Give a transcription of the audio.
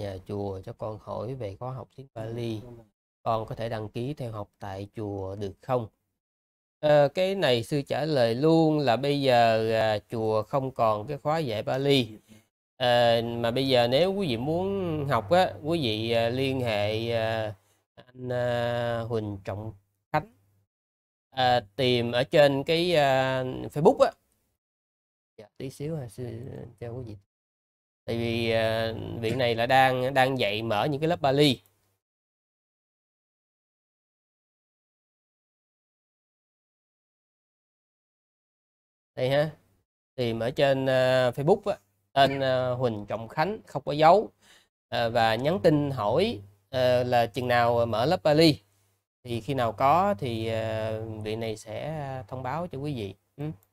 nhà chùa cho con hỏi về khóa học tiếng Bali ừ. con có thể đăng ký theo học tại chùa được không à, cái này sư trả lời luôn là bây giờ à, chùa không còn cái khóa dạy Bali à, mà bây giờ nếu quý vị muốn học á quý vị à, liên hệ à, anh à, Huỳnh Trọng Khánh à, tìm ở trên cái à, Facebook á dạ, tí xíu à, sư cho quý vị tại vì uh, ờ, vị này là đang đang dạy mở những cái lớp Bali đây ha tìm ở trên uh, Facebook á, tên uh, Huỳnh Trọng Khánh không có dấu uh, và nhắn tin hỏi uh, là chừng nào mở lớp Bali thì khi nào có thì uh, vị này sẽ thông báo cho quý vị. Ừ.